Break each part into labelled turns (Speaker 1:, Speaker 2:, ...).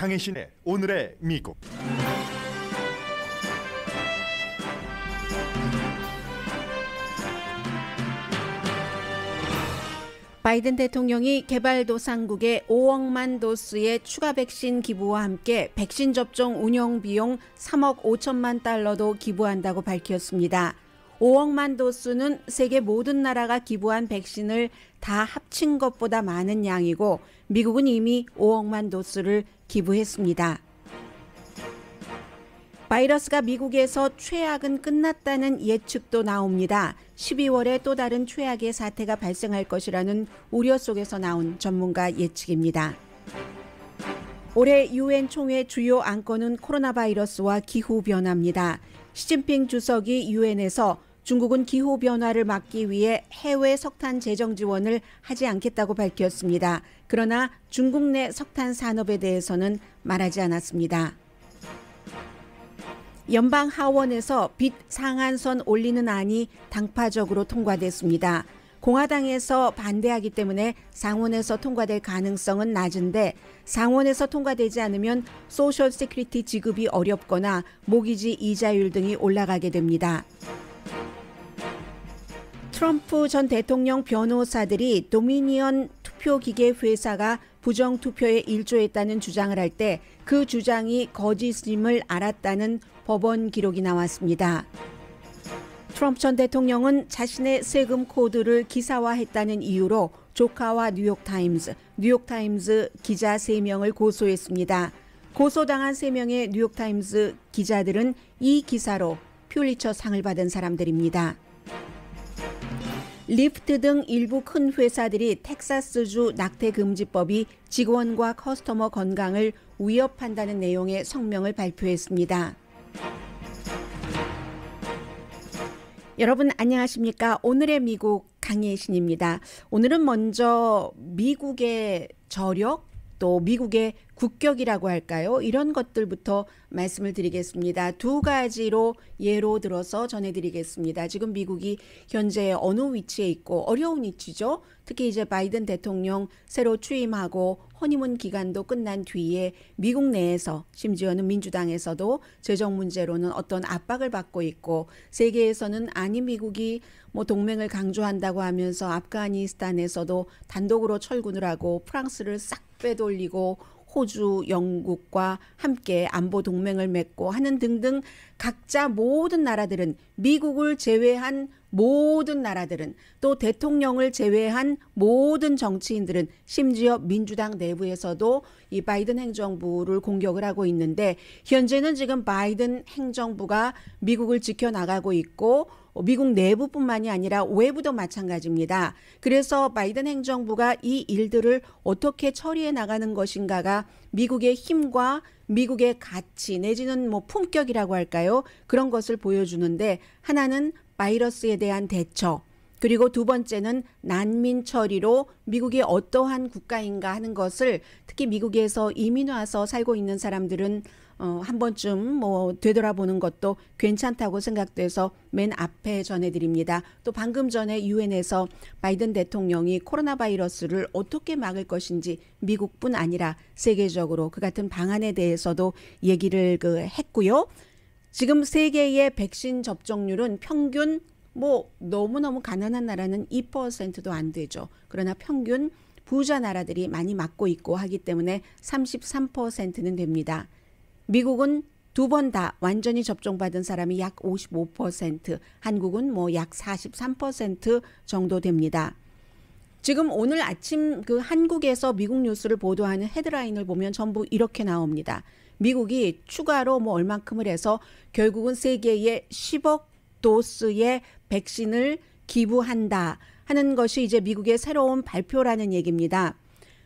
Speaker 1: 강혜신의 오늘의 미국 바이든 대통령이 개발도상국에 5억만 도스의 추가 백신 기부와 함께 백신 접종 운영 비용 3억 5천만 달러도 기부한다고 밝혔습니다. 5억만 도수는 세계 모든 나라가 기부한 백신을 다 합친 것보다 많은 양이고 미국은 이미 5억만 도수를 기부했습니다. 바이러스가 미국에서 최악은 끝났다는 예측도 나옵니다. 12월에 또 다른 최악의 사태가 발생할 것이라는 우려 속에서 나온 전문가 예측입니다. 올해 유엔 총회 주요 안건은 코로나 바이러스와 기후 변화입니다. 시진핑 주석이 유엔에서 중국은 기후 변화를 막기 위해 해외 석탄 재정 지원을 하지 않겠다고 밝혔습니다. 그러나 중국 내 석탄 산업에 대해서는 말하지 않았습니다. 연방 하원에서 빚 상한선 올리는 안이 당파적으로 통과됐습니다. 공화당에서 반대하기 때문에 상원에서 통과될 가능성은 낮은데 상원에서 통과되지 않으면 소셜 시크리티 지급이 어렵거나 모기지 이자율 등이 올라가게 됩니다. 트럼프 전 대통령 변호사들이 도미니언 투표기계 회사가 부정 투표에 일조했다는 주장을 할 때 그 주장이 거짓임을 알았다는 법원 기록이 나왔습니다. 트럼프 전 대통령은 자신의 세금 코드를 기사화했다는 이유로 조카와 뉴욕타임스, 뉴욕타임스 기자 3명을 고소했습니다. 고소당한 3명의 뉴욕타임스 기자들은 이 기사로 퓰리처 상을 받은 사람들입니다. 리프트 등 일부 큰 회사들이 텍사스주 낙태금지법이 직원과 커스터머 건강을 위협한다는 내용의 성명을 발표했습니다. 여러분 안녕하십니까? 오늘의 미국 강예신입니다. 오늘은 먼저 미국의 저력 또 미국의 국격이라고 할까요? 이런 것들부터 말씀을 드리겠습니다. 두 가지로 예로 들어서 전해드리겠습니다. 지금 미국이 현재 어느 위치에 있고 어려운 위치죠. 특히 이제 바이든 대통령 새로 취임하고 허니문 기간도 끝난 뒤에 미국 내에서 심지어는 민주당에서도 재정 문제로는 어떤 압박을 받고 있고 세계에서는 아니 미국이 뭐 동맹을 강조한다고 하면서 아프가니스탄에서도 단독으로 철군을 하고 프랑스를 싹 빼돌리고 호주, 영국과 함께 안보 동맹을 맺고 하는 등등 각자 모든 나라들은 미국을 제외한 모든 나라들은 또 대통령을 제외한 모든 정치인들은 심지어 민주당 내부에서도 이 바이든 행정부를 공격을 하고 있는데 현재는 지금 바이든 행정부가 미국을 지켜나가고 있고 어, 미국 내부뿐만이 아니라 외부도 마찬가지입니다. 그래서 바이든 행정부가 이 일들을 어떻게 처리해 나가는 것인가가 미국의 힘과 미국의 가치 내지는 뭐 품격이라고 할까요? 그런 것을 보여주는데 하나는 바이러스에 대한 대처 그리고 두 번째는 난민 처리로 미국이 어떠한 국가인가 하는 것을 특히 미국에서 이민 와서 살고 있는 사람들은 어, 한 번쯤 뭐 되돌아보는 것도 괜찮다고 생각돼서 맨 앞에 전해드립니다. 또 방금 전에 유엔에서 바이든 대통령이 코로나 바이러스를 어떻게 막을 것인지 미국뿐 아니라 세계적으로 그 같은 방안에 대해서도 얘기를 그 했고요. 지금 세계의 백신 접종률은 평균 뭐 너무너무 가난한 나라는 2%도 안 되죠. 그러나 평균 부자 나라들이 많이 맞고 있고 하기 때문에 33%는 됩니다. 미국은 두 번 다 완전히 접종받은 사람이 약 55%, 한국은 뭐 약 43% 정도 됩니다. 지금 오늘 아침 그 한국에서 미국 뉴스를 보도하는 헤드라인을 보면 전부 이렇게 나옵니다. 미국이 추가로 뭐 얼만큼을 해서 결국은 세계에 10억 도스의 백신을 기부한다 하는 것이 이제 미국의 새로운 발표라는 얘기입니다.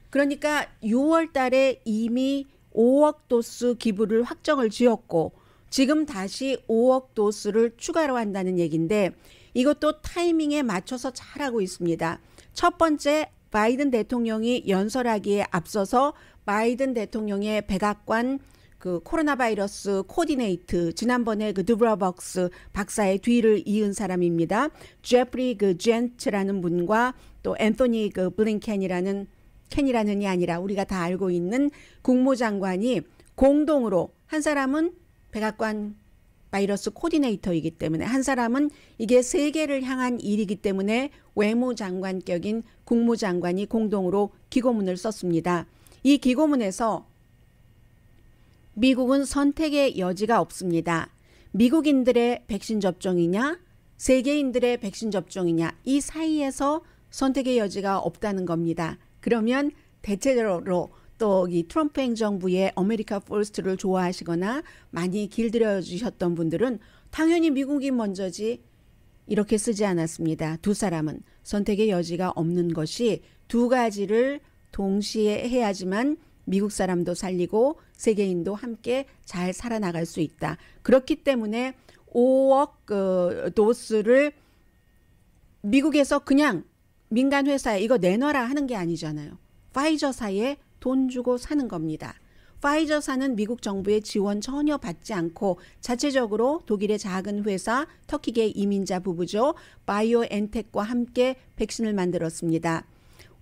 Speaker 1: 그러니까 6월 달에 이미 5억 도수 기부를 확정을 지었고 지금 다시 5억 도수를 추가로 한다는 얘기인데 이것도 타이밍에 맞춰서 잘하고 있습니다. 첫 번째 바이든 대통령이 연설하기에 앞서서 바이든 대통령의 백악관 그 코로나 바이러스 코디네이트 지난번에 그 드브라벅스 박사의 뒤를 이은 사람입니다. 제프리 그 젠츠라는 분과 또 앤토니 그 블링켄이라는 캔이라는이 아니라 우리가 다 알고 있는 국무장관이 공동으로 한 사람은 백악관 바이러스 코디네이터이기 때문에 한 사람은 이게 세계를 향한 일이기 때문에 외무장관격인 국무장관이 공동으로 기고문을 썼습니다. 이 기고문에서 미국은 선택의 여지가 없습니다. 미국인들의 백신 접종이냐, 세계인들의 백신 접종이냐, 이 사이에서 선택의 여지가 없다는 겁니다. 그러면 대체적으로 또 이 트럼프 행정부의 아메리카 포스트를 좋아하시거나 많이 길들여 주셨던 분들은 당연히 미국이 먼저지 이렇게 쓰지 않았습니다. 두 사람은 선택의 여지가 없는 것이 두 가지를 동시에 해야지만 미국 사람도 살리고 세계인도 함께 잘 살아나갈 수 있다. 그렇기 때문에 5억 그 어, 도스를 미국에서 그냥 민간 회사에 이거 내놔라 하는 게 아니잖아요. 파이저사에 돈 주고 사는 겁니다. 파이저사는 미국 정부의 지원 전혀 받지 않고 자체적으로 독일의 작은 회사 터키계 이민자 부부죠. 바이오엔텍과 함께 백신을 만들었습니다.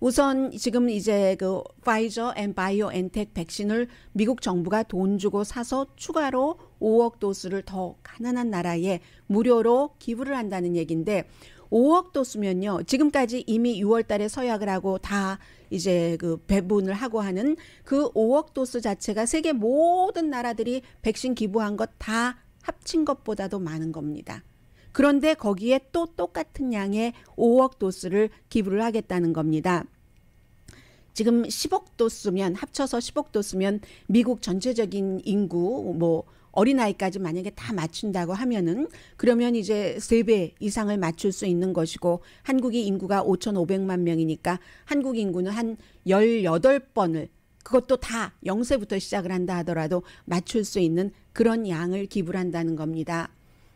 Speaker 1: 우선 지금 이제 그 파이저 앤 바이오엔텍 백신을 미국 정부가 돈 주고 사서 추가로 5억 도수를 더 가난한 나라에 무료로 기부를 한다는 얘기인데 5억 도쓰면요 지금까지 이미 6월 달에 서약을 하고 다 이제 그 배분을 하고 하는 그 5억 도수 자체가 세계 모든 나라들이 백신 기부한 것 다 합친 것보다도 많은 겁니다. 그런데 거기에 또 똑같은 양의 5억 도수를 기부를 하겠다는 겁니다. 지금 10억 도수면 합쳐서 10억 도수면 미국 전체적인 인구 뭐 어린아이까지 만약에 다 맞춘다고 하면은 그러면 이제 세 배 이상을 맞출 수 있는 것이고 한국이 인구가 5,500만 명이니까 한국 인구는 한 18번을 그것도 다 0세부터 시작을 한다 하더라도 맞출 수 있는 그런 양을 기부한다는 를 겁니다.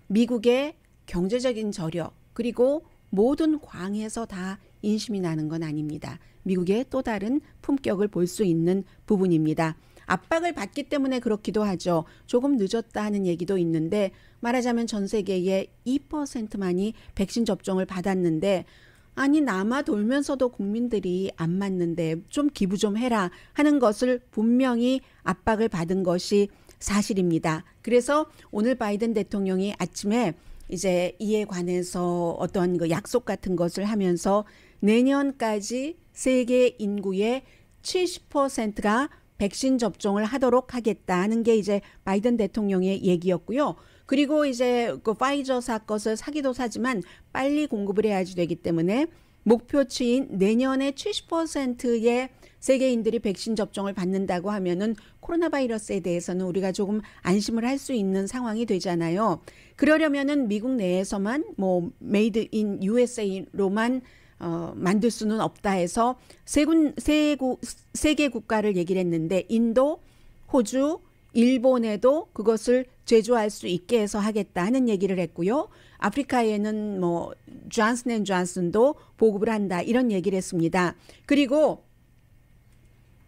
Speaker 1: 미국의 경제적인 저력 그리고 모든 광에서 다 인심이 나는 건 아닙니다. 미국의 또 다른 품격을 볼 수 있는 부분입니다. 압박을 받기 때문에 그렇기도 하죠. 조금 늦었다 하는 얘기도 있는데 말하자면 전 세계의 2%만이 백신 접종을 받았는데 아니 남아 돌면서도 국민들이 안 맞는데 좀 기부 좀 해라 하는 것을 분명히 압박을 받은 것이 사실입니다. 그래서 오늘 바이든 대통령이 아침에 이제 이에 관해서 어떤 그 약속 같은 것을 하면서 내년까지 세계 인구의 70%가 백신 접종을 하도록 하겠다는 게 이제 바이든 대통령의 얘기였고요. 그리고 이제 그 파이저사 것을 사기도 사지만 빨리 공급을 해야지 되기 때문에 목표치인 내년에 70%의 세계인들이 백신 접종을 받는다고 하면은 코로나 바이러스에 대해서는 우리가 조금 안심을 할 수 있는 상황이 되잖아요. 그러려면은 미국 내에서만 뭐 메이드 인 USA로만 어, 만들 수는 없다 해서 세군 세구 세계 국가를 얘기를 했는데 인도, 호주, 일본에도 그것을 제조할 수 있게 해서 하겠다 하는 얘기를 했고요. 아프리카에는 뭐 존슨 앤 존슨도 보급을 한다 이런 얘기를 했습니다. 그리고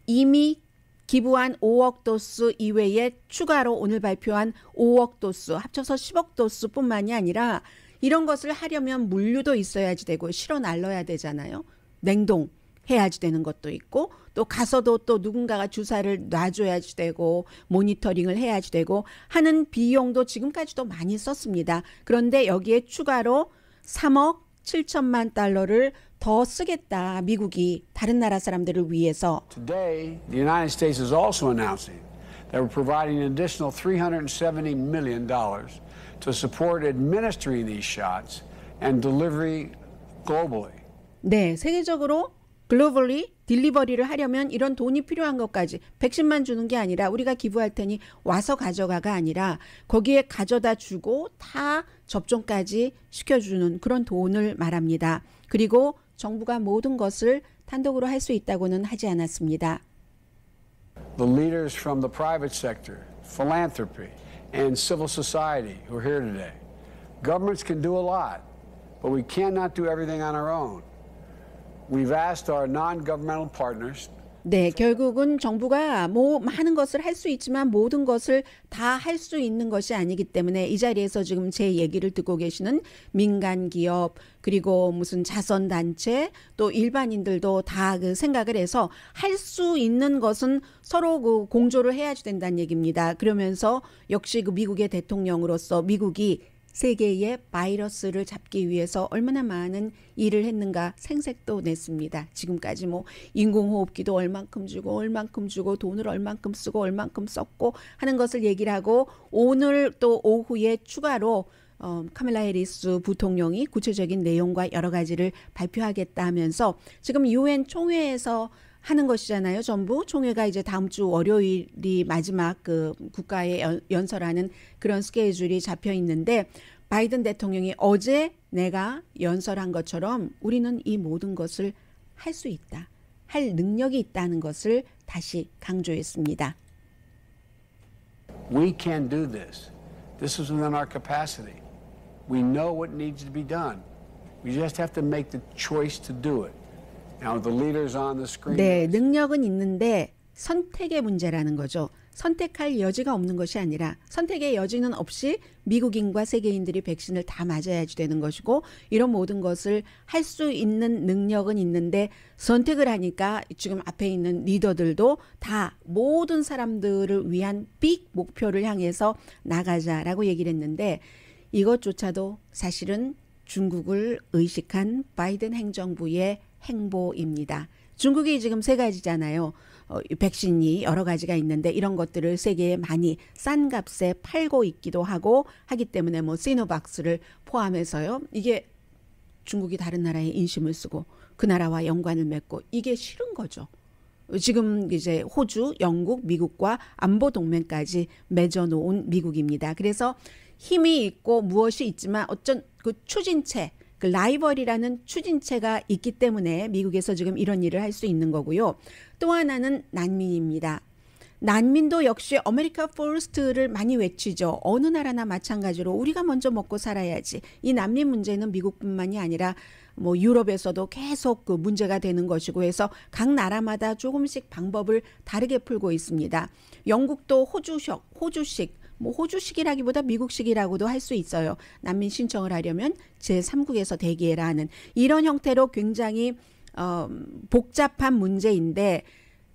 Speaker 1: 이미 기부한 5억 도수 이외에 추가로 오늘 발표한 5억 도수 합쳐서 10억 도수뿐만이 아니라 이런 것을 하려면 물류도 있어야지 되고 실어 날러야 되잖아요. 냉동 해야지 되는 것도 있고 또 가서도 또 누군가가 주사를 놔줘야지 되고 모니터링을 해야지 되고 하는 비용도 지금까지도 많이 썼습니다. 그런데 여기에 추가로 3억 7천만 달러를 더 쓰겠다 미국이 다른 나라 사람들을 위해서. Today, the United States is also announcing that we're providing an additional 370 million dollars. to support administering these shots and delivery globally. 네, 세계적으로 글로벌리 딜리버리를 하려면 이런 돈이 필요한 것까지 백신만 주는 게 아니라 우리가 기부할 테니 와서 가져가가 아니라 거기에 가져다 주고 다 접종까지 시켜주는 그런 돈을 말합니다. 그리고 정부가 모든 것을 단독으로 할 수 있다고는 하지 않았습니다. The leaders from the private sector, philanthropy, and civil society who are here today. Governments can do a lot, but we cannot do everything on our own. We've asked our non governmental partners 네, 결국은 정부가 뭐 많은 것을 할 수 있지만 모든 것을 다 할 수 있는 것이 아니기 때문에 이 자리에서 지금 제 얘기를 듣고 계시는 민간 기업 그리고 무슨 자선 단체 또 일반인들도 다 그 생각을 해서 할 수 있는 것은 서로 그 공조를 해야지 된다는 얘기입니다. 그러면서 역시 그 미국의 대통령으로서 미국이 세계의 바이러스를 잡기 위해서 얼마나 많은 일을 했는가 생색도 냈습니다. 지금까지 뭐 인공호흡기도 얼만큼 주고 얼만큼 주고 돈을 얼만큼 쓰고 얼만큼 썼고 하는 것을 얘기를 하고 오늘 또 오후에 추가로 어, 카멜라 해리스 부통령이 구체적인 내용과 여러 가지를 발표하겠다 하면서 지금 유엔 총회에서 하는 것이잖아요. 전부 총회가 이제 다음 주 월요일이 마지막 그국가의 연, 연설하는 그런 스케줄이 잡혀 있는데 바이든 대통령이 어제 내가 연설한 것처럼 우리는 이 모든 것을 할 수 있다. 할 능력이 있다는 것을 다시 강조했습니다. We can do this. This is within our capacity. We know what needs to be done. We just have to make the choice to do it. 네, 능력은 있는데 선택의 문제라는 거죠. 선택할 여지가 없는 것이 아니라 선택의 여지는 없이 미국인과 세계인들이 백신을 다 맞아야지 되는 것이고 이런 모든 것을 할 수 있는 능력은 있는데 선택을 하니까 지금 앞에 있는 리더들도 다 모든 사람들을 위한 빅 목표를 향해서 나가자라고 얘기를 했는데 이것조차도 사실은 중국을 의식한 바이든 행정부의 행보입니다. 중국이 지금 세 가지잖아요. 어, 백신이 여러 가지가 있는데 이런 것들을 세계에 많이 싼 값에 팔고 있기도 하고 하기 때문에 뭐 시노박스를 포함해서요. 이게 중국이 다른 나라에 인심을 쓰고 그 나라와 연관을 맺고 이게 싫은 거죠. 지금 이제 호주, 영국, 미국과 안보 동맹까지 맺어놓은 미국입니다. 그래서 힘이 있고 무엇이 있지만 어쩐 그 추진체 그 라이벌이라는 추진체가 있기 때문에 미국에서 지금 이런 일을 할 수 있는 거고요. 또 하나는 난민입니다. 난민도 역시 아메리카 포스트를 많이 외치죠. 어느 나라나 마찬가지로 우리가 먼저 먹고 살아야지. 이 난민 문제는 미국뿐만이 아니라 뭐 유럽에서도 계속 그 문제가 되는 것이고 해서 각 나라마다 조금씩 방법을 다르게 풀고 있습니다. 영국도 호주식, 호주식 뭐 호주식이라기보다 미국식이라고도 할 수 있어요. 난민 신청을 하려면 제3국에서 대기해라 하는 이런 형태로 굉장히 어, 복잡한 문제인데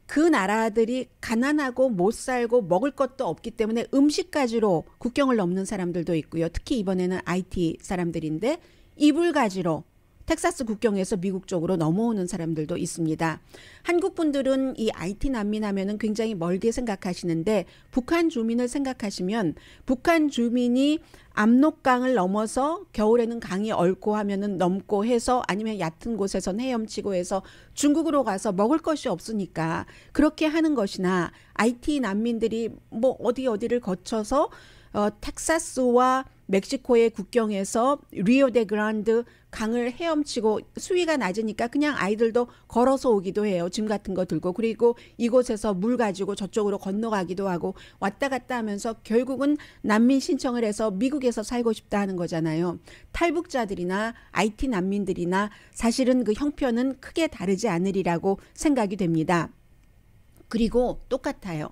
Speaker 1: 그 나라들이 가난하고 못 살고 먹을 것도 없기 때문에 음식까지로 국경을 넘는 사람들도 있고요. 특히 이번에는 IT 사람들인데 이불가지로 텍사스 국경에서 미국 쪽으로 넘어오는 사람들도 있습니다. 한국 분들은 이 IT 난민 하면은 굉장히 멀게 생각하시는데 북한 주민을 생각하시면 북한 주민이 압록강을 넘어서 겨울에는 강이 얼고 하면은 넘고 해서 아니면 얕은 곳에선 헤엄치고 해서 중국으로 가서 먹을 것이 없으니까 그렇게 하는 것이나 IT 난민들이 뭐 어디 어디를 거쳐서 어, 텍사스와 멕시코의 국경에서 리오데그란드 강을 헤엄치고 수위가 낮으니까 그냥 아이들도 걸어서 오기도 해요. 짐 같은 거 들고 그리고 이곳에서 물 가지고 저쪽으로 건너가기도 하고 왔다 갔다 하면서 결국은 난민 신청을 해서 미국에서 살고 싶다 하는 거잖아요. 탈북자들이나 IT 난민들이나 사실은 그 형편은 크게 다르지 않으리라고 생각이 됩니다. 그리고 똑같아요.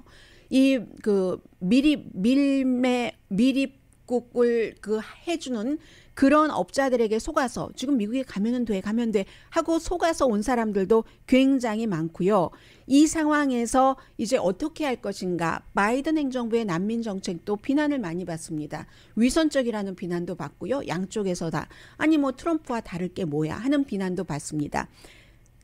Speaker 1: 이그 미리 밀매 미립국을 그 해주는 그런 업자들에게 속아서 지금 미국에 가면은 돼 가면 돼 하고 속아서 온 사람들도 굉장히 많고요. 이 상황에서 이제 어떻게 할 것인가 바이든 행정부의 난민 정책도 비난을 많이 받습니다. 위선적이라는 비난도 받고요. 양쪽에서 다 아니 뭐 트럼프와 다를 게 뭐야 하는 비난도 받습니다.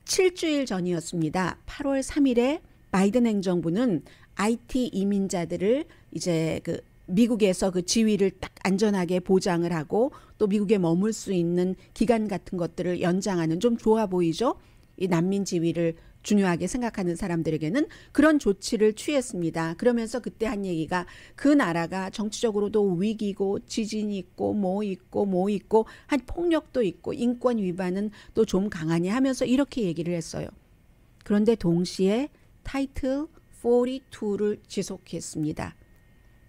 Speaker 1: 7주일 전이었습니다. 8월 3일에 바이든 행정부는 IT 이민자들을 이제 그 미국에서 그 지위를 딱 안전하게 보장을 하고 또 미국에 머물 수 있는 기간 같은 것들을 연장하는 좀 좋아 보이죠? 이 난민 지위를 중요하게 생각하는 사람들에게는 그런 조치를 취했습니다. 그러면서 그때 한 얘기가 그 나라가 정치적으로도 위기고 지진이 있고 뭐 있고 뭐 있고 한 폭력도 있고 인권 위반은 또 좀 강하니 하면서 이렇게 얘기를 했어요. 그런데 동시에 타이틀 42를 지속했습니다.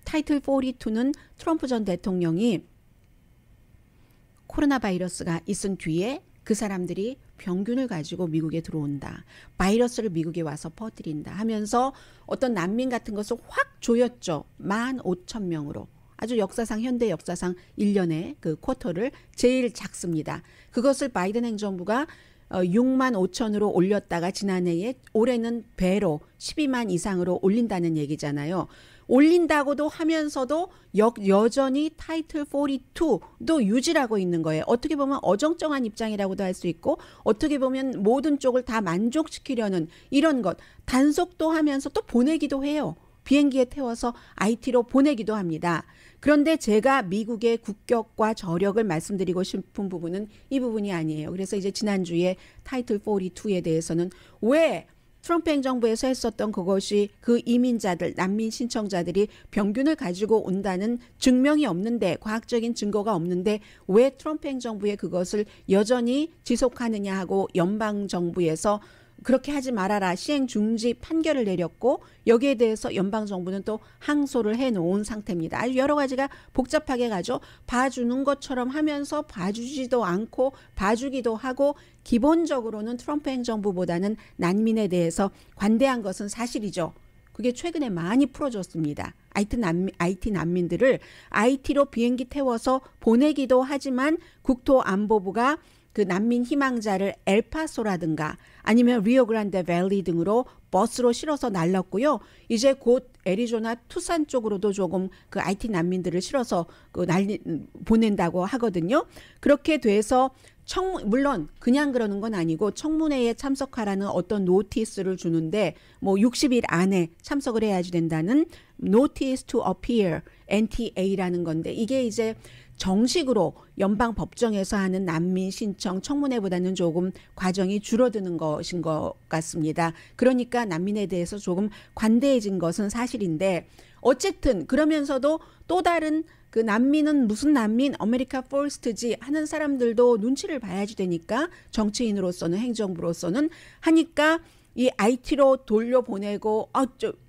Speaker 1: 타이틀 42는 트럼프 전 대통령이 코로나 바이러스가 있은 뒤에 그 사람들이 병균을 가지고 미국에 들어온다. 바이러스를 미국에 와서 퍼뜨린다 하면서 어떤 난민 같은 것을 확 조였죠. 만 오천 명으로. 아주 역사상 현대 역사상 1년의 그 쿼터를 제일 작습니다. 그것을 바이든 행정부가 어, 6만 5천으로 올렸다가 지난해에 올해는 배로 12만 이상으로 올린다는 얘기잖아요. 올린다고도 하면서도 여, 여전히 타이틀 42도 유지하고 있는 거예요. 어떻게 보면 어정쩡한 입장이라고도 할 수 있고 어떻게 보면 모든 쪽을 다 만족시키려는 이런 것 단속도 하면서 또 보내기도 해요. 비행기에 태워서 IT로 보내기도 합니다. 그런데 제가 미국의 국격과 저력을 말씀드리고 싶은 부분은 이 부분이 아니에요. 그래서 이제 지난주에 타이틀 42에 대해서는 왜 트럼프 행정부에서 했었던 그것이 그 이민자들, 난민 신청자들이 병균을 가지고 온다는 증명이 없는데, 과학적인 증거가 없는데, 왜 트럼프 행정부에 그것을 여전히 지속하느냐 하고 연방정부에서 그렇게 하지 말아라 시행 중지 판결을 내렸고 여기에 대해서 연방 정부는 또 항소를 해 놓은 상태입니다. 아주 여러 가지가 복잡하게 가죠. 봐주는 것처럼 하면서 봐주지도 않고 봐주기도 하고 기본적으로는 트럼프 행정부보다는 난민에 대해서 관대한 것은 사실이죠. 그게 최근에 많이 풀어졌습니다. IT, 난민, IT 난민들을 IT로 비행기 태워서 보내기도 하지만 국토안보부가 그 난민 희망자를 엘파소라든가 아니면 리오그란데 밸리 등으로 버스로 실어서 날랐고요. 이제 곧 애리조나 투산 쪽으로도 조금 그 IT 난민들을 실어서 그 날리 보낸다고 하거든요. 그렇게 돼서 청 물론 그냥 그러는 건 아니고 청문회에 참석하라는 어떤 노티스를 주는데 뭐 60일 안에 참석을 해야지 된다는 notice to appear NTA라는 건데 이게 이제 정식으로 연방 법정에서 하는 난민 신청 청문회보다는 조금 과정이 줄어드는 것인 것 같습니다. 그러니까 난민에 대해서 조금 관대해진 것은 사실인데 어쨌든 그러면서도 또 다른 그 난민은 무슨 난민 아메리카 포스트지 하는 사람들도 눈치를 봐야지 되니까 정치인으로서는 행정부로서는 하니까 이 IT로 돌려보내고 어이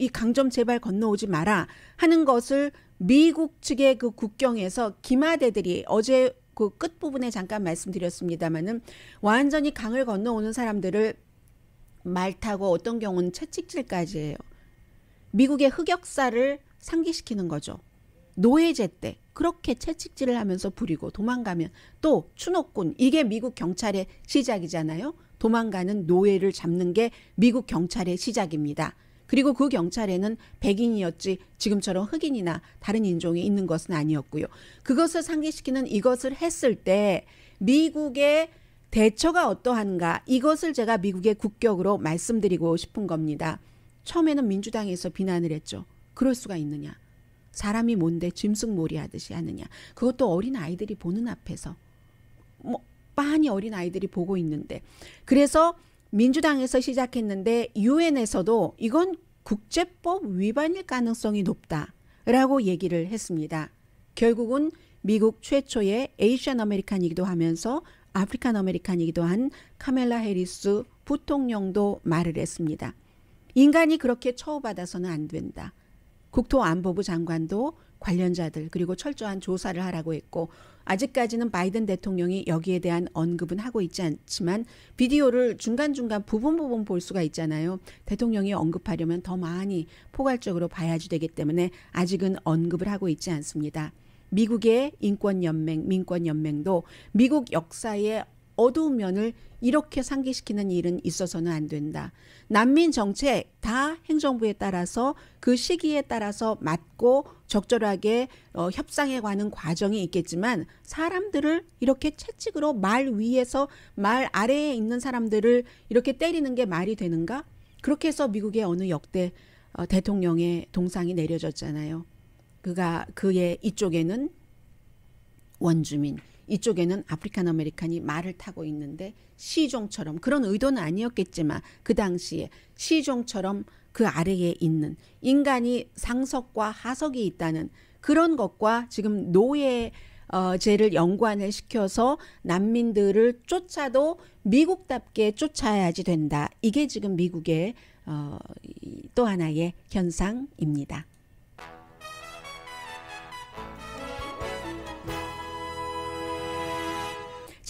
Speaker 1: 아, 강점 제발 건너오지 마라 하는 것을 미국 측의 그 국경에서 기마대들이 어제 그 끝부분에 잠깐 말씀드렸습니다마는 완전히 강을 건너오는 사람들을 말 타고 어떤 경우는 채찍질까지 해요. 미국의 흑역사를 상기시키는 거죠. 노예제 때 그렇게 채찍질을 하면서 부리고 도망가면 또 추노꾼 이게 미국 경찰의 시작이잖아요. 도망가는 노예를 잡는 게 미국 경찰의 시작입니다. 그리고 그 경찰에는 백인이었지 지금처럼 흑인이나 다른 인종이 있는 것은 아니었고요. 그것을 상기시키는 이것을 했을 때 미국의 대처가 어떠한가 이것을 제가 미국의 국격으로 말씀드리고 싶은 겁니다. 처음에는 민주당에서 비난을 했죠. 그럴 수가 있느냐. 사람이 뭔데 짐승몰이 하듯이 하느냐. 그것도 어린 아이들이 보는 앞에서. 뭐, 빤히 어린 아이들이 보고 있는데. 그래서 민주당에서 시작했는데 유엔에서도 이건 국제법 위반일 가능성이 높다라고 얘기를 했습니다. 결국은 미국 최초의 에이션 아메리칸이기도 하면서 아프리칸 아메리칸이기도 한 카멜라 해리스 부통령도 말을 했습니다. 인간이 그렇게 처우받아서는 안 된다. 국토안보부 장관도 관련자들 그리고 철저한 조사를 하라고 했고 아직까지는 바이든 대통령이 여기에 대한 언급은 하고 있지 않지만 비디오를 중간중간 부분 부분 볼 수가 있잖아요. 대통령이 언급하려면 더 많이 포괄적으로 봐야지 되기 때문에 아직은 언급을 하고 있지 않습니다. 미국의 인권연맹, 민권연맹도 미국 역사에 어두운 면을 이렇게 상기시키는 일은 있어서는 안 된다. 난민 정책 다 행정부에 따라서 그 시기에 따라서 맞고 적절하게 어, 협상에 관한 과정이 있겠지만 사람들을 이렇게 채찍으로 말 위에서 말 아래에 있는 사람들을 이렇게 때리는 게 말이 되는가? 그렇게 해서 미국의 어느 역대 어, 대통령의 동상이 내려졌잖아요. 그가 그의 이쪽에는 원주민, 이쪽에는 아프리칸 아메리칸이 말을 타고 있는데 시종처럼 그런 의도는 아니었겠지만 그 당시에 시종처럼 그 아래에 있는 인간이 상석과 하석이 있다는 그런 것과 지금 노예 어, 제를 연관을 시켜서 난민들을 쫓아도 미국답게 쫓아야지 된다. 이게 지금 미국의 어, 또 하나의 현상입니다.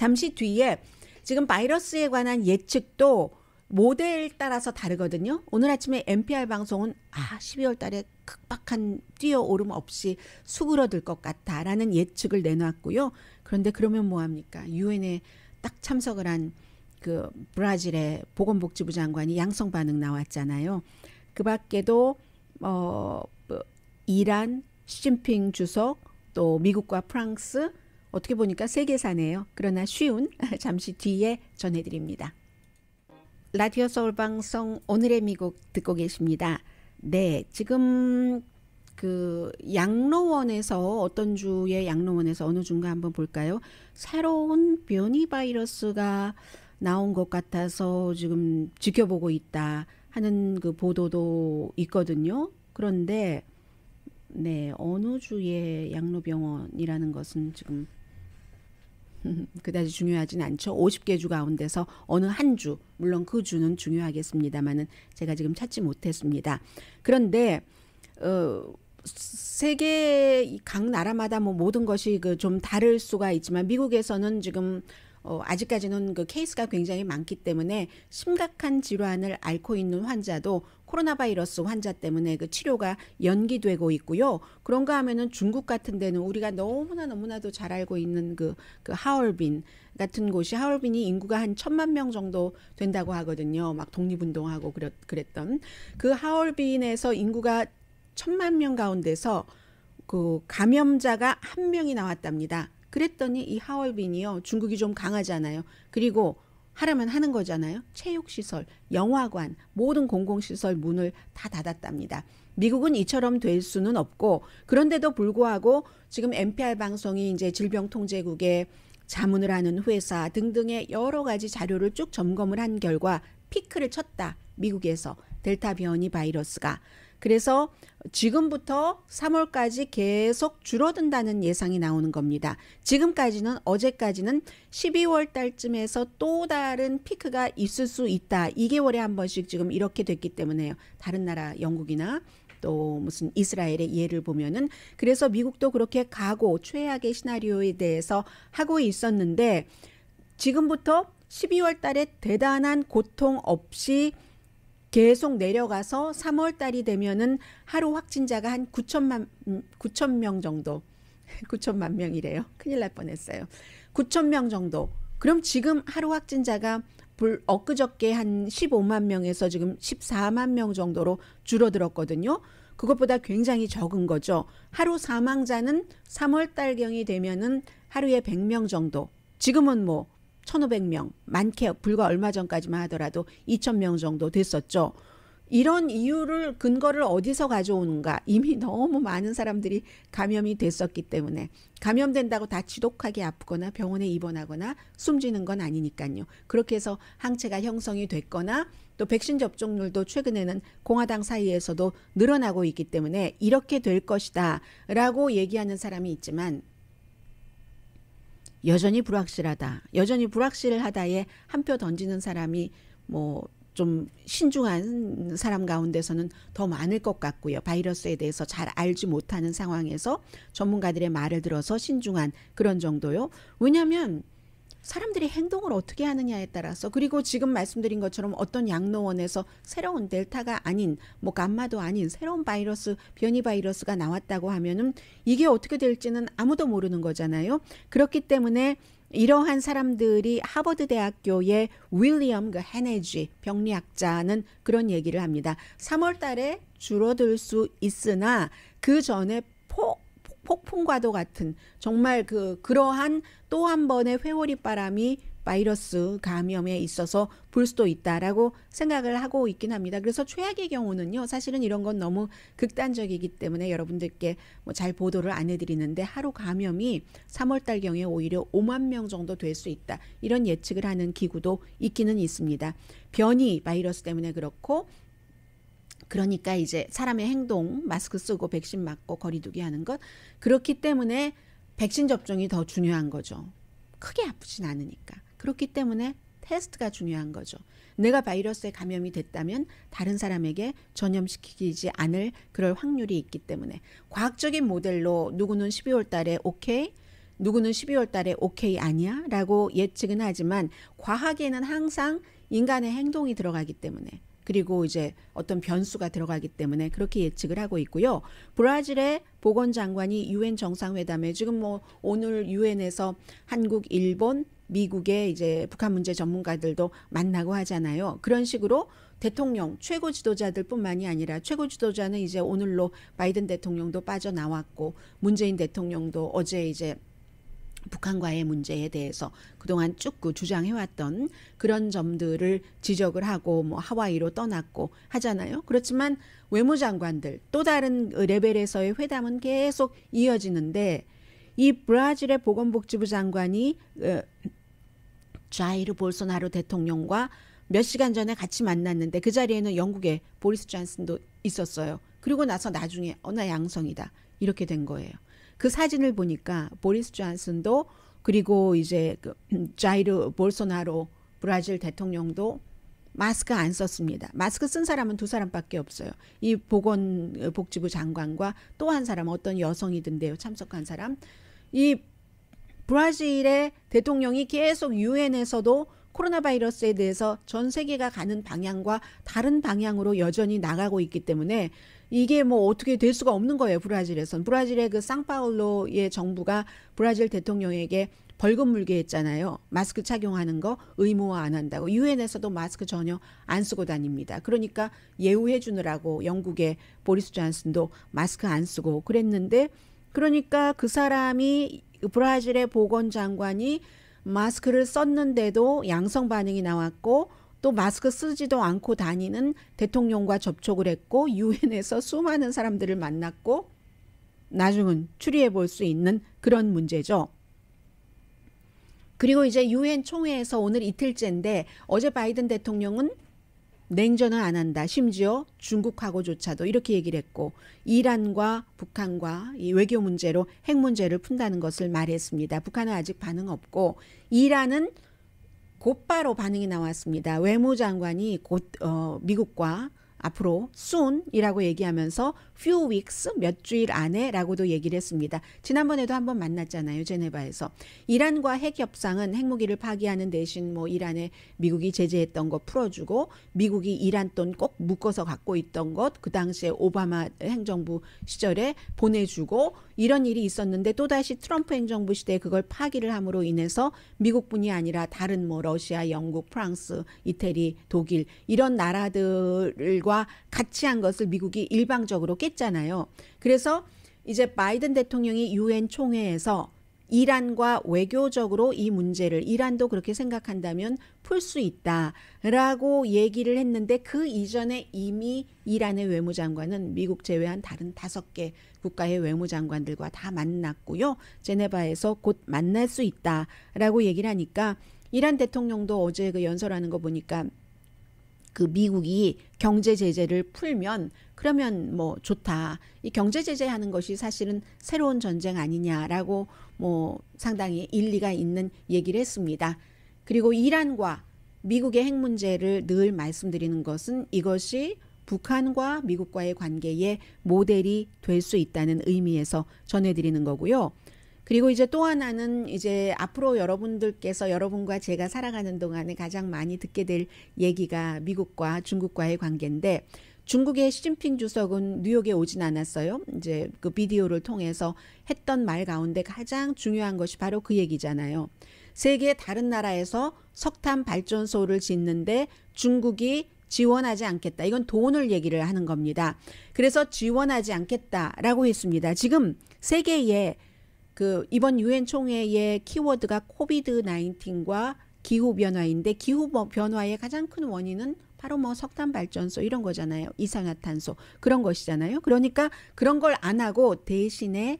Speaker 1: 잠시 뒤에 지금 바이러스에 관한 예측도 모델 따라서 다르거든요. 오늘 아침에 NPR 방송은 아, 12월 달에 극박한 뛰어오름 없이 수그러들 것 같다라는 예측을 내놨고요. 그런데 그러면 뭐 합니까? 유엔에 딱 참석을 한 그 브라질의 보건복지부 장관이 양성 반응 나왔잖아요. 그 밖에도 어 뭐, 이란 시진핑 주석 또 미국과 프랑스 어떻게 보니까 세계사네요. 그러나 쉬운 잠시 뒤에 전해드립니다. 라디오 서울 방송 오늘의 미국 듣고 계십니다. 네, 지금 그 양로원에서 어떤 주의 양로원에서 어느 주가 한번 볼까요? 새로운 변이 바이러스가 나온 것 같아서 지금 지켜보고 있다 하는 그 보도도 있거든요. 그런데 네, 어느 주의 양로병원이라는 것은 지금 그다지 중요하진 않죠. 50개 주 가운데서 어느 한 주, 물론 그 주는 중요하겠습니다만은 제가 지금 찾지 못했습니다. 그런데 어 세계 각 나라마다 뭐 모든 것이 그좀 다를 수가 있지만 미국에서는 지금 어, 아직까지는 그 케이스가 굉장히 많기 때문에 심각한 질환을 앓고 있는 환자도 코로나 바이러스 환자 때문에 그 치료가 연기되고 있고요. 그런가 하면은 중국 같은 데는 우리가 너무나 너무나도 잘 알고 있는 그, 그 하얼빈 같은 곳이 하얼빈이 인구가 한 천만 명 정도 된다고 하거든요. 막 독립운동하고 그랬, 그랬던 그 하얼빈에서 인구가 천만 명 가운데서 그 감염자가 한 명이 나왔답니다. 그랬더니 이 하얼빈이요. 중국이 좀 강하잖아요. 그리고 하라면 하는 거잖아요. 체육시설, 영화관, 모든 공공시설 문을 다 닫았답니다. 미국은 이처럼 될 수는 없고 그런데도 불구하고 지금 NPR 방송이 이제 질병통제국에 자문을 하는 회사 등등의 여러 가지 자료를 쭉 점검을 한 결과 피크를 쳤다. 미국에서 델타 변이 바이러스가 그래서 지금부터 3월까지 계속 줄어든다는 예상이 나오는 겁니다. 지금까지는 어제까지는 12월 달쯤에서 또 다른 피크가 있을 수 있다. 2개월에 한 번씩 지금 이렇게 됐기 때문에요. 다른 나라 영국이나 또 무슨 이스라엘의 예를 보면은 그래서 미국도 그렇게 가고 최악의 시나리오에 대해서 하고 있었는데 지금부터 12월 달에 대단한 고통 없이 계속 내려가서 3월 달이 되면은 하루 확진자가 한 9천만 9천 음, 명 정도 9천만 명이래요. 큰일 날 뻔했어요. 9천 명 정도. 그럼 지금 하루 확진자가 불 엊그저께 한 15만 명에서 지금 14만 명 정도로 줄어들었거든요. 그것보다 굉장히 적은 거죠. 하루 사망자는 3월 달경이 되면은 하루에 100명 정도. 지금은 뭐 1,500명, 많게 불과 얼마 전까지만 하더라도 2,000명 정도 됐었죠. 이런 이유를 근거를 어디서 가져오는가? 이미 너무 많은 사람들이 감염이 됐었기 때문에 감염된다고 다 지독하게 아프거나 병원에 입원하거나 숨지는 건 아니니까요. 그렇게 해서 항체가 형성이 됐거나 또 백신 접종률도 최근에는 공화당 사이에서도 늘어나고 있기 때문에 이렇게 될 것이다라고 얘기하는 사람이 있지만 여전히 불확실하다. 여전히 불확실하다에 한 표 던지는 사람이 뭐 좀 신중한 사람 가운데서는 더 많을 것 같고요. 바이러스에 대해서 잘 알지 못하는 상황에서 전문가들의 말을 들어서 신중한 그런 정도요. 왜냐하면 사람들이 행동을 어떻게 하느냐에 따라서 그리고 지금 말씀드린 것처럼 어떤 양로원에서 새로운 델타가 아닌 뭐 감마도 아닌 새로운 바이러스 변이 바이러스가 나왔다고 하면은 이게 어떻게 될지는 아무도 모르는 거잖아요. 그렇기 때문에 이러한 사람들이 하버드 대학교의 윌리엄 그 헤네지 병리학자는 그런 얘기를 합니다. 3월 달에 줄어들 수 있으나 그 전에 폭풍과도 같은 정말 그 그러한 또 한 번의 회오리 바람이 바이러스 감염에 있어서 불 수도 있다라고 생각을 하고 있긴 합니다. 그래서 최악의 경우는요, 사실은 이런 건 너무 극단적이기 때문에 여러분들께 뭐잘 보도를 안 해드리는데 하루 감염이 3월달 경에 오히려 5만 명 정도 될 수 있다 이런 예측을 하는 기구도 있기는 있습니다. 변이 바이러스 때문에 그렇고 그러니까 이제 사람의 행동, 마스크 쓰고 백신 맞고 거리두기 하는 것 그렇기 때문에 백신 접종이 더 중요한 거죠. 크게 아프진 않으니까. 그렇기 때문에 테스트가 중요한 거죠. 내가 바이러스에 감염이 됐다면 다른 사람에게 전염시키지 않을 그럴 확률이 있기 때문에 과학적인 모델로 누구는 12월 달에 오케이, 누구는 12월 달에 오케이 아니야? 라고 예측은 하지만 과학에는 항상 인간의 행동이 들어가기 때문에 그리고 이제 어떤 변수가 들어가기 때문에 그렇게 예측을 하고 있고요. 브라질의 보건장관이 유엔 정상회담에 지금 뭐 오늘 유엔에서 한국, 일본, 미국의 이제 북한 문제 전문가들도 만나고 하잖아요. 그런 식으로 대통령, 최고 지도자들뿐만이 아니라 최고 지도자는 이제 오늘로 바이든 대통령도 빠져나왔고 문재인 대통령도 어제 이제 북한과의 문제에 대해서 그동안 쭉 그 주장해왔던 그런 점들을 지적을 하고 뭐 하와이로 떠났고 하잖아요. 그렇지만 외무장관들 또 다른 레벨에서의 회담은 계속 이어지는데 이 브라질의 보건복지부 장관이 어, 자이르 볼소나로 대통령과 몇 시간 전에 같이 만났는데 그 자리에는 영국의 보리스 잔슨도 있었어요. 그리고 나서 나중에 어나 양성이다 이렇게 된 거예요. 그 사진을 보니까 보리스 존슨도 그리고 이제 그 자이르 볼소나로 브라질 대통령도 마스크 안 썼습니다. 마스크 쓴 사람은 두 사람밖에 없어요. 이 보건복지부 어, 장관과 또 한 사람 어떤 여성이던데요. 참석한 사람. 이 브라질의 대통령이 계속 유엔에서도 코로나 바이러스에 대해서 전 세계가 가는 방향과 다른 방향으로 여전히 나가고 있기 때문에 이게 뭐 어떻게 될 수가 없는 거예요. 브라질에선 브라질의 그 상파울로의 정부가 브라질 대통령에게 벌금 물게 했잖아요. 마스크 착용하는 거 의무화 안 한다고. 유엔에서도 마스크 전혀 안 쓰고 다닙니다. 그러니까 예우해 주느라고 영국의 보리스 존슨도 마스크 안 쓰고 그랬는데 그러니까 그 사람이 브라질의 보건장관이 마스크를 썼는데도 양성 반응이 나왔고 또 마스크 쓰지도 않고 다니는 대통령과 접촉을 했고 유엔에서 수많은 사람들을 만났고 나중은 추리해 볼 수 있는 그런 문제죠. 그리고 이제 유엔 총회에서 오늘 이틀째인데 어제 바이든 대통령은 냉전은 안 한다. 심지어 중국하고조차도 이렇게 얘기를 했고 이란과 북한과 이 외교 문제로 핵 문제를 푼다는 것을 말했습니다. 북한은 아직 반응 없고 이란은 곧바로 반응이 나왔습니다. 외무장관이 곧 어, 미국과 앞으로 soon이라고 얘기하면서 few weeks 몇 주일 안에라고도 얘기를 했습니다. 지난번에도 한번 만났잖아요. 제네바에서 이란과 핵 협상은 핵무기를 파기하는 대신 뭐 이란에 미국이 제재했던 거 풀어주고 미국이 이란 돈 꼭 묶어서 갖고 있던 것 그 당시에 오바마 행정부 시절에 보내주고 이런 일이 있었는데 또다시 트럼프 행정부 시대에 그걸 파기를 함으로 인해서 미국뿐이 아니라 다른 뭐 러시아, 영국, 프랑스, 이태리, 독일 이런 나라들과 미국과 같이 한 것을 미국이 일방적으로 깼잖아요. 그래서 이제 바이든 대통령이 유엔 총회에서 이란과 외교적으로 이 문제를 이란도 그렇게 생각한다면 풀 수 있다라고 얘기를 했는데 그 이전에 이미 이란의 외무장관은 미국 제외한 다른 다섯 개 국가의 외무장관들과 다 만났고요. 제네바에서 곧 만날 수 있다라고 얘기를 하니까 이란 대통령도 어제 그 연설하는 거 보니까 그 미국이 경제 제재를 풀면 그러면 뭐 좋다. 이 경제 제재하는 것이 사실은 새로운 전쟁 아니냐라고 뭐 상당히 일리가 있는 얘기를 했습니다. 그리고 이란과 미국의 핵 문제를 늘 말씀드리는 것은 이것이 북한과 미국과의 관계의 모델이 될 수 있다는 의미에서 전해드리는 거고요. 그리고 이제 또 하나는 이제 앞으로 여러분들께서 여러분과 제가 살아가는 동안에 가장 많이 듣게 될 얘기가 미국과 중국과의 관계인데 중국의 시진핑 주석은 뉴욕에 오진 않았어요. 이제 그 비디오를 통해서 했던 말 가운데 가장 중요한 것이 바로 그 얘기잖아요. 세계 다른 나라에서 석탄 발전소를 짓는데 중국이 지원하지 않겠다. 이건 돈을 얘기를 하는 겁니다. 그래서 지원하지 않겠다라고 했습니다. 지금 세계에 그 이번 유엔 총회의 키워드가 코비드 나인틴과 기후 변화인데 기후 변화의 가장 큰 원인은 바로 뭐 석탄 발전소 이런 거잖아요. 이산화탄소 그런 것이잖아요. 그러니까 그런 걸 안 하고 대신에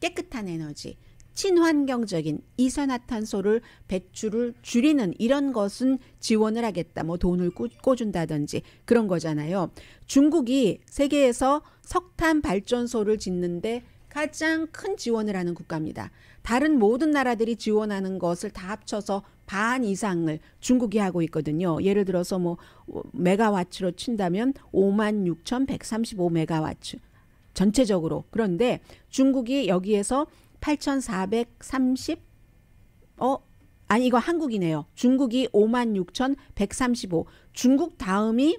Speaker 1: 깨끗한 에너지, 친환경적인 이산화탄소를 배출을 줄이는 이런 것은 지원을 하겠다. 뭐 돈을 꽂준다든지 그런 거잖아요. 중국이 세계에서 석탄 발전소를 짓는데 가장 큰 지원을 하는 국가입니다. 다른 모든 나라들이 지원하는 것을 다 합쳐서 반 이상을 중국이 하고 있거든요. 예를 들어서 뭐 어, 메가와츠로 친다면 56,135 메가와츠 전체적으로. 그런데 중국이 여기에서 8,430어 아니 이거 한국이네요. 중국이 56,135. 중국 다음이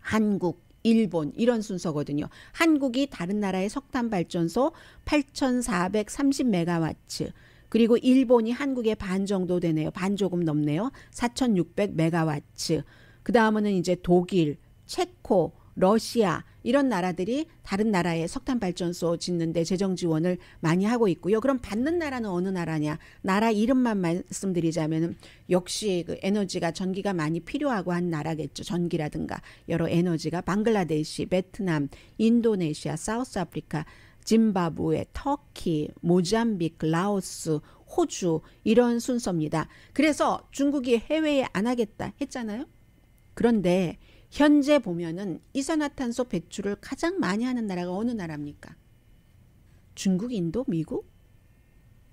Speaker 1: 한국, 일본 이런 순서거든요. 한국이 다른 나라의 석탄 발전소 8,430메가와트 그리고 일본이 한국의 반 정도 되네요. 반 조금 넘네요. 4,600메가와트. 그 다음은 이제 독일, 체코, 러시아, 이런 나라들이 다른 나라에 석탄 발전소 짓는데 재정 지원을 많이 하고 있고요. 그럼 받는 나라는 어느 나라냐? 나라 이름만 말씀드리자면 역시 그 에너지가 전기가 많이 필요하고 한 나라겠죠. 전기라든가 여러 에너지가 방글라데시, 베트남, 인도네시아, 사우스 아프리카, 짐바브웨, 터키, 모잠비크, 라오스, 호주 이런 순서입니다. 그래서 중국이 해외에 안 하겠다 했잖아요. 그런데 현재 보면은 이산화탄소 배출을 가장 많이 하는 나라가 어느 나라입니까? 중국, 인도, 미국?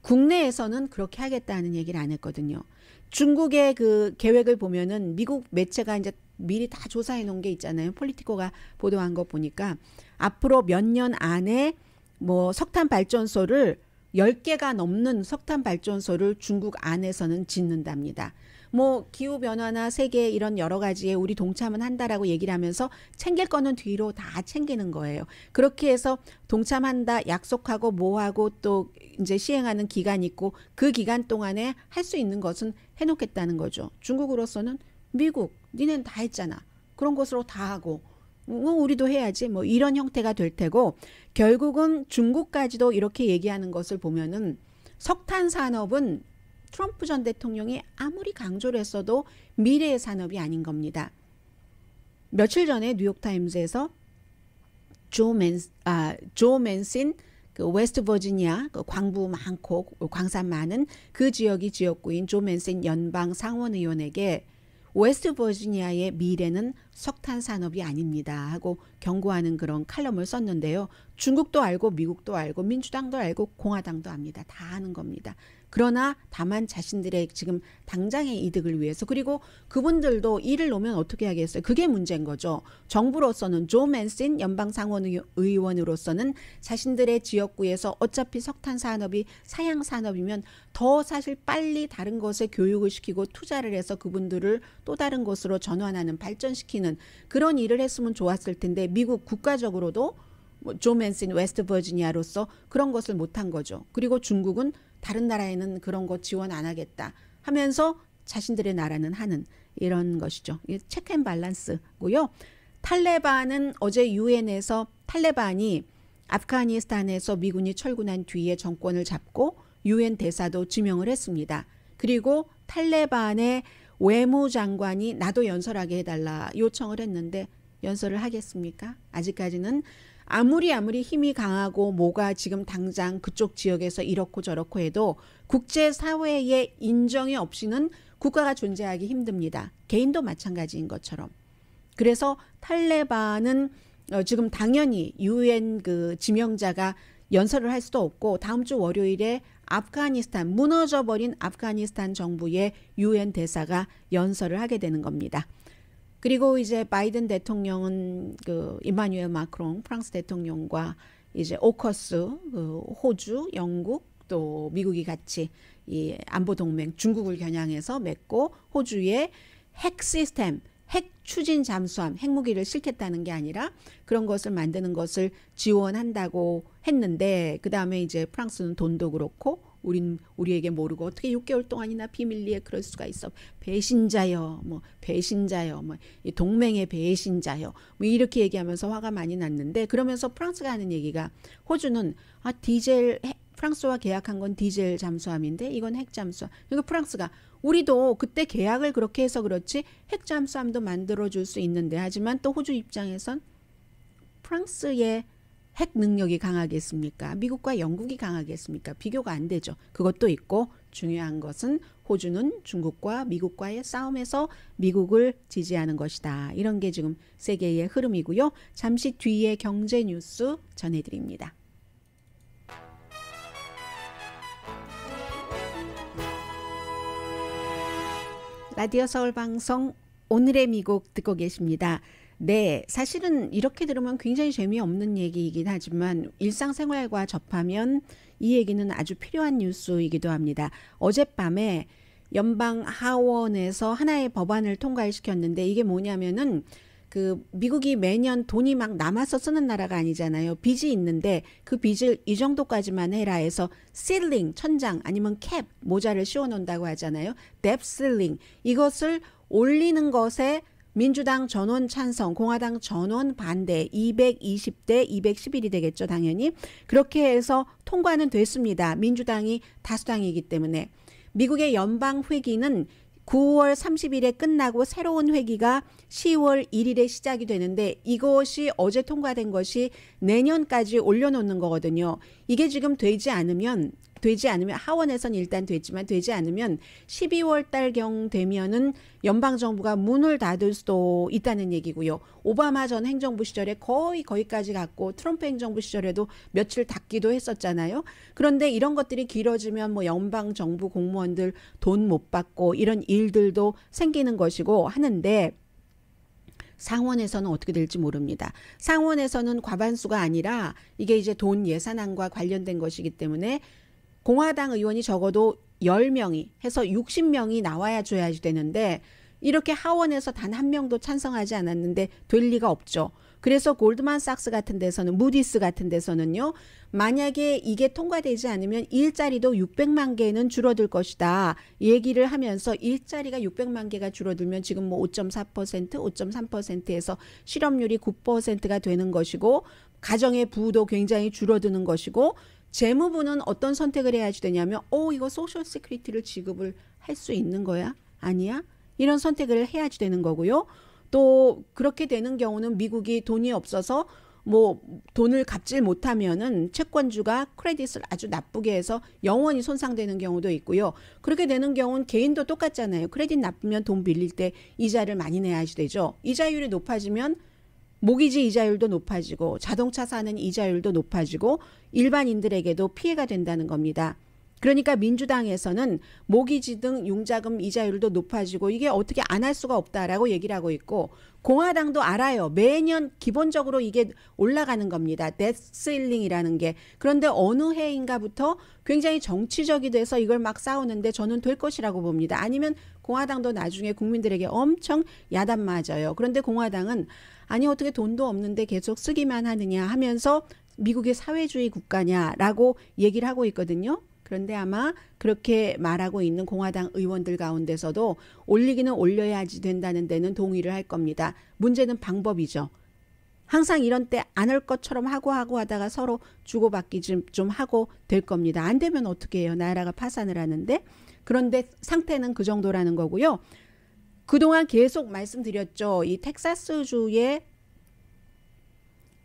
Speaker 1: 국내에서는 그렇게 하겠다는 얘기를 안 했거든요. 중국의 그 계획을 보면은 미국 매체가 이제 미리 다 조사해 놓은 게 있잖아요. 폴리티코가 보도한 거 보니까 앞으로 몇 년 안에 뭐 석탄 발전소를 열개가 넘는 석탄 발전소를 중국 안에서는 짓는답니다. 뭐 기후 변화나 세계 이런 여러 가지에 우리 동참은 한다라고 얘기를 하면서 챙길 거는 뒤로 다 챙기는 거예요. 그렇게 해서 동참한다 약속하고 뭐하고 또 이제 시행하는 기간이 있고 그 기간 동안에 할 수 있는 것은 해 놓겠다는 거죠. 중국으로서는 미국 니넨 다 했잖아. 그런 것으로 다 하고 뭐 우리도 해야지 뭐 이런 형태가 될 테고 결국은 중국까지도 이렇게 얘기하는 것을 보면은 석탄 산업은 트럼프 전 대통령이 아무리 강조를 했어도 미래의 산업이 아닌 겁니다. 며칠 전에 뉴욕타임즈에서 조, 맨, 아, 조 맨신 그 웨스트 버지니아 그 광부 많고 광산 많은 그 지역이 지역구인 조 맨신 연방 상원의원에게 웨스트 버지니아의 미래는 석탄 산업이 아닙니다 하고 경고하는 그런 칼럼을 썼는데요. 중국도 알고 미국도 알고 민주당도 알고 공화당도 압니다. 다 아는 겁니다. 그러나 다만 자신들의 지금 당장의 이득을 위해서 그리고 그분들도 일을 놓으면 어떻게 하겠어요? 그게 문제인 거죠. 정부로서는 조맨슨 연방 상원 의원으로서는 자신들의 지역구에서 어차피 석탄 산업이 사양 산업이면 더 사실 빨리 다른 곳에 교육을 시키고 투자를 해서 그분들을 또 다른 곳으로 전환하는 발전시키는 그런 일을 했으면 좋았을 텐데 미국 국가적으로도 조맨슨 웨스트 버지니아로서 그런 것을 못한 거죠. 그리고 중국은 다른 나라에는 그런 거 지원 안 하겠다 하면서 자신들의 나라는 하는 이런 것이죠. 체크 앤 밸런스고요. 탈레반은 어제 유엔에서 탈레반이 아프가니스탄에서 미군이 철군한 뒤에 정권을 잡고 유엔 대사도 지명을 했습니다. 그리고 탈레반의 외무장관이 나도 연설하게 해달라 요청을 했는데 연설을 하겠습니까? 아직까지는 아무리 아무리 힘이 강하고 뭐가 지금 당장 그쪽 지역에서 이렇고 저렇고 해도 국제 사회의 인정이 없이는 국가가 존재하기 힘듭니다. 개인도 마찬가지인 것처럼. 그래서 탈레반은 어, 지금 당연히 유엔 그 지명자가 연설을 할 수도 없고 다음 주 월요일에 아프가니스탄 무너져버린 아프가니스탄 정부의 유엔 대사가 연설을 하게 되는 겁니다. 그리고 이제 바이든 대통령은 그 이마뉴엘 마크롱 프랑스 대통령과 이제 오커스 그 호주, 영국 또 미국이 같이 이 안보 동맹 중국을 겨냥해서 맺고 호주의 핵 시스템 핵 추진 잠수함 핵무기를 실겠다는 게 아니라 그런 것을 만드는 것을 지원한다고 했는데 그 다음에 이제 프랑스는 돈도 그렇고 우린 우리에게 모르고 어떻게 6개월 동안이나 비밀리에 그럴 수가 있어. 배신자여, 뭐 배신자여, 뭐 이 동맹의 배신자여, 뭐 이렇게 얘기하면서 화가 많이 났는데 그러면서 프랑스가 하는 얘기가 호주는 아 디젤 프랑스와 계약한 건 디젤 잠수함인데 이건 핵 잠수함. 그러니까 프랑스가 우리도 그때 계약을 그렇게 해서 그렇지 핵 잠수함도 만들어 줄 수 있는데 하지만 또 호주 입장에선 프랑스의 핵 능력이 강하겠습니까? 미국과 영국이 강하겠습니까? 비교가 안 되죠. 그것도 있고 중요한 것은 호주는 중국과 미국과의 싸움에서 미국을 지지하는 것이다. 이런 게 지금 세계의 흐름이고요. 잠시 뒤에 경제 뉴스 전해드립니다. 라디오 서울 방송 오늘의 미국 듣고 계십니다. 네, 사실은 이렇게 들으면 굉장히 재미없는 얘기이긴 하지만 일상생활과 접하면 이 얘기는 아주 필요한 뉴스이기도 합니다. 어젯밤에 연방 하원에서 하나의 법안을 통과시켰는데 이게 뭐냐면은 그 미국이 매년 돈이 막 남아서 쓰는 나라가 아니잖아요. 빚이 있는데 그 빚을 이 정도까지만 해라 해서 실링 천장 아니면 캡 모자를 씌워 놓는다고 하잖아요. 뎁 실링 이것을 올리는 것에 민주당 전원 찬성, 공화당 전원 반대 220대 211이 되겠죠, 당연히. 그렇게 해서 통과는 됐습니다. 민주당이 다수당이기 때문에. 미국의 연방 회기는 9월 30일에 끝나고 새로운 회기가 10월 1일에 시작이 되는데 이것이 어제 통과된 것이 내년까지 올려놓는 거거든요. 이게 지금 되지 않으면 되지 않으면 하원에선 일단 됐지만 되지 않으면 12월 달 경 되면은 연방 정부가 문을 닫을 수도 있다는 얘기고요. 오바마 전 행정부 시절에 거의 거기까지 갔고 트럼프 행정부 시절에도 며칠 닫기도 했었잖아요. 그런데 이런 것들이 길어지면 뭐 연방 정부 공무원들 돈 못 받고 이런 일들도 생기는 것이고 하는데 상원에서는 어떻게 될지 모릅니다. 상원에서는 과반수가 아니라 이게 이제 돈 예산안과 관련된 것이기 때문에 공화당 의원이 적어도 10명이 해서 60명이 나와야 줘야 되는데 이렇게 하원에서 단 한 명도 찬성하지 않았는데 될 리가 없죠. 그래서 골드만삭스 같은 데서는 무디스 같은 데서는요. 만약에 이게 통과되지 않으면 일자리도 600만 개는 줄어들 것이다. 얘기를 하면서 일자리가 600만 개가 줄어들면 지금 뭐 5.4%, 5.3%에서 실업률이 9%가 되는 것이고 가정의 부도 굉장히 줄어드는 것이고 재무부는 어떤 선택을 해야지 되냐면 어 이거 소셜 시크리티를 지급을 할 수 있는 거야? 아니야? 이런 선택을 해야지 되는 거고요. 또 그렇게 되는 경우는 미국이 돈이 없어서 뭐 돈을 갚질 못하면은 채권주가 크레딧을 아주 나쁘게 해서 영원히 손상되는 경우도 있고요. 그렇게 되는 경우는 개인도 똑같잖아요. 크레딧 나쁘면 돈 빌릴 때 이자를 많이 내야지 되죠. 이자율이 높아지면 모기지 이자율도 높아지고 자동차 사는 이자율도 높아지고 일반인들에게도 피해가 된다는 겁니다. 그러니까 민주당에서는 모기지 등 융자금 이자율도 높아지고 이게 어떻게 안 할 수가 없다라고 얘기를 하고 있고 공화당도 알아요. 매년 기본적으로 이게 올라가는 겁니다. 데스일링이라는 게. 그런데 어느 해인가부터 굉장히 정치적이 돼서 이걸 막 싸우는데 저는 될 것이라고 봅니다. 아니면 공화당도 나중에 국민들에게 엄청 야단 맞아요. 그런데 공화당은 아니 어떻게 돈도 없는데 계속 쓰기만 하느냐 하면서 미국의 사회주의 국가냐라고 얘기를 하고 있거든요. 그런데 아마 그렇게 말하고 있는 공화당 의원들 가운데서도 올리기는 올려야지 된다는 데는 동의를 할 겁니다. 문제는 방법이죠. 항상 이런 때안할 것처럼 하고 하고 하다가 서로 주고받기 좀, 좀 하고 될 겁니다. 안 되면 어떻게 해요? 나라가 파산을 하는데. 그런데 상태는 그 정도라는 거고요. 그동안 계속 말씀드렸죠. 이 텍사스주의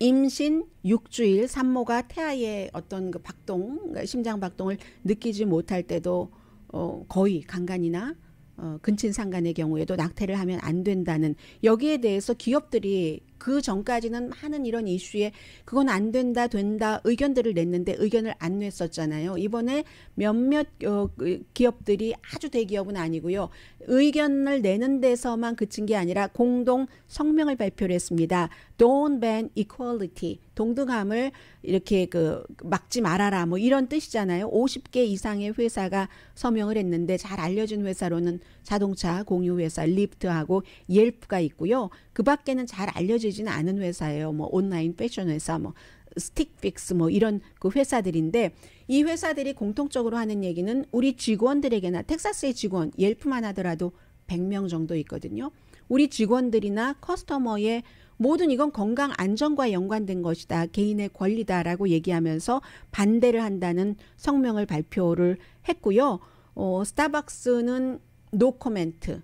Speaker 1: 임신 6주일 산모가 태아의 어떤 그 박동, 그러니까 심장 박동을 느끼지 못할 때도 어, 거의 간간이나 어, 근친상간의 경우에도 낙태를 하면 안 된다는 여기에 대해서 기업들이 그 전까지는 많은 이런 이슈에 그건 안 된다 된다 의견들을 냈는데 의견을 안 냈었잖아요. 이번에 몇몇 어, 그 기업들이 아주 대기업은 아니고요. 의견을 내는 데서만 그친 게 아니라 공동 성명을 발표를 했습니다. Don't ban equality. 동등함을 이렇게 그 막지 말아라 뭐 이런 뜻이잖아요. 50개 이상의 회사가 서명을 했는데 잘 알려진 회사로는 자동차 공유 회사 리프트하고 옐프가 있고요. 그 밖에는 잘 알려지지는 않은 회사예요. 뭐 온라인 패션 회사, 뭐 스틱픽스 뭐 이런 그 회사들인데 이 회사들이 공통적으로 하는 얘기는 우리 직원들에게나 텍사스의 직원 예일만 하더라도 100명 정도 있거든요. 우리 직원들이나 커스터머의 모든 이건 건강 안전과 연관된 것이다. 개인의 권리다라고 얘기하면서 반대를 한다는 성명을 발표를 했고요. 어, 스타벅스는 노 코멘트.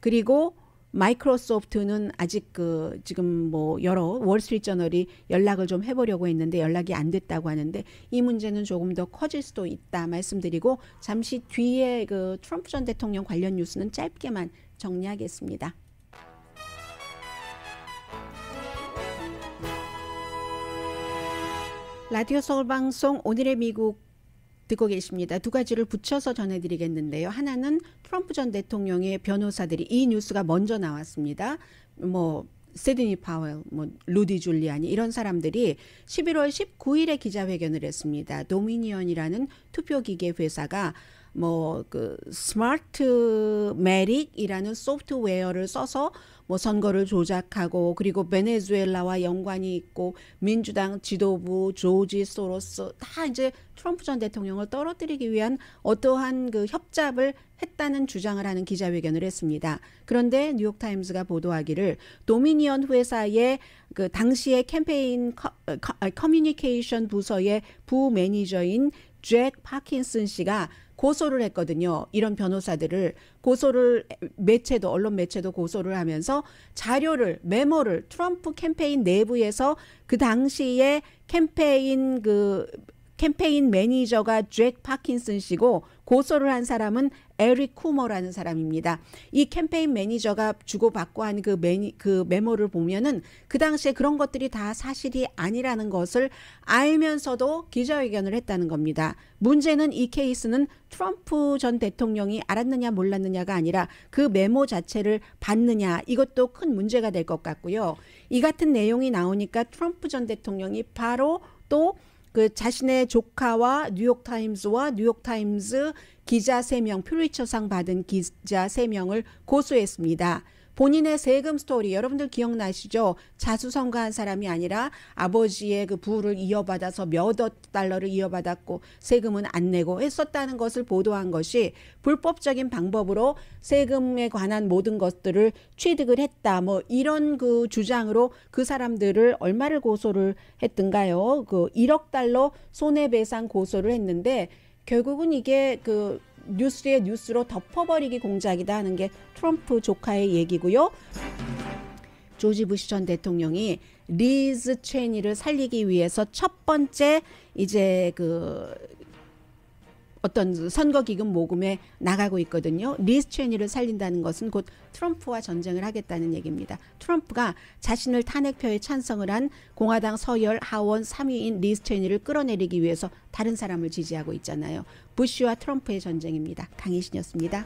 Speaker 1: 그리고 마이크로소프트는 아직 그 지금 뭐 여러 월스트리트저널이 연락을 좀 해보려고 했는데 연락이 안 됐다고 하는데 이 문제는 조금 더 커질 수도 있다 말씀드리고 잠시 뒤에 그 트럼프 전 대통령 관련 뉴스는 짧게만 정리하겠습니다. 라디오 서울 방송 오늘의 미국 듣고 계십니다. 두 가지를 붙여서 전해드리겠는데요. 하나는 트럼프 전 대통령의 변호사들이 이 뉴스가 먼저 나왔습니다. 뭐 세드니 파웰, 뭐 루디 줄리안이 이런 사람들이 11월 19일에 기자회견을 했습니다. 도미니언이라는 투표기계 회사가 뭐그 스마트 메릭이라는 소프트웨어를 써서 뭐 선거를 조작하고 그리고 베네수엘라와 연관이 있고 민주당 지도부 조지 소로스 다 이제 트럼프 전 대통령을 떨어뜨리기 위한 어떠한 그 협잡을 했다는 주장을 하는 기자회견을 했습니다. 그런데 뉴욕타임스가 보도하기를 도미니언 회사의 그 당시의 캠페인 커, 아, 커, 아, 커뮤니케이션 부서의 부 매니저인 잭 파킨슨 씨가 고소를 했거든요. 이런 변호사들을 고소를 매체도 언론 매체도 고소를 하면서 자료를 메모를 트럼프 캠페인 내부에서 그 당시에 캠페인 그 캠페인 매니저가 잭 파킨슨 씨고 고소를 한 사람은 에릭 쿠머라는 사람입니다. 이 캠페인 매니저가 주고받고 한그그 그 메모를 보면은 그 당시에 그런 것들이 다 사실이 아니라는 것을 알면서도 기자회견을 했다는 겁니다. 문제는 이 케이스는 트럼프 전 대통령이 알았느냐 몰랐느냐가 아니라 그 메모 자체를 봤느냐 이것도 큰 문제가 될 것 같고요. 이 같은 내용이 나오니까 트럼프 전 대통령이 바로 또그 자신의 조카와 뉴욕 타임스와 뉴욕 타임스 기자 3명 퓰리처상 받은 기자 3명을 고소했습니다. 본인의 세금 스토리 여러분들 기억나시죠? 자수성가한 사람이 아니라 아버지의 그 부를 이어받아서 몇 억 달러를 이어받았고 세금은 안 내고 했었다는 것을 보도한 것이 불법적인 방법으로 세금에 관한 모든 것들을 취득을 했다. 뭐 이런 그 주장으로 그 사람들을 얼마를 고소를 했던가요? 그 1억 달러 손해배상 고소를 했는데 결국은 이게 그 뉴스에 뉴스로 덮어버리기 공작이다 하는 게 트럼프 조카의 얘기고요. 조지 부시 전 대통령이 리즈 체니를 살리기 위해서 첫 번째 이제 그 어떤 선거 기금 모금에 나가고 있거든요. 리스 체니를 살린다는 것은 곧 트럼프와 전쟁을 하겠다는 얘기입니다. 트럼프가 자신을 탄핵표에 찬성을 한 공화당 서열 하원 3위인 리스 체니를 끌어내리기 위해서 다른 사람을 지지하고 있잖아요. 부시와 트럼프의 전쟁입니다. 강희신이었습니다.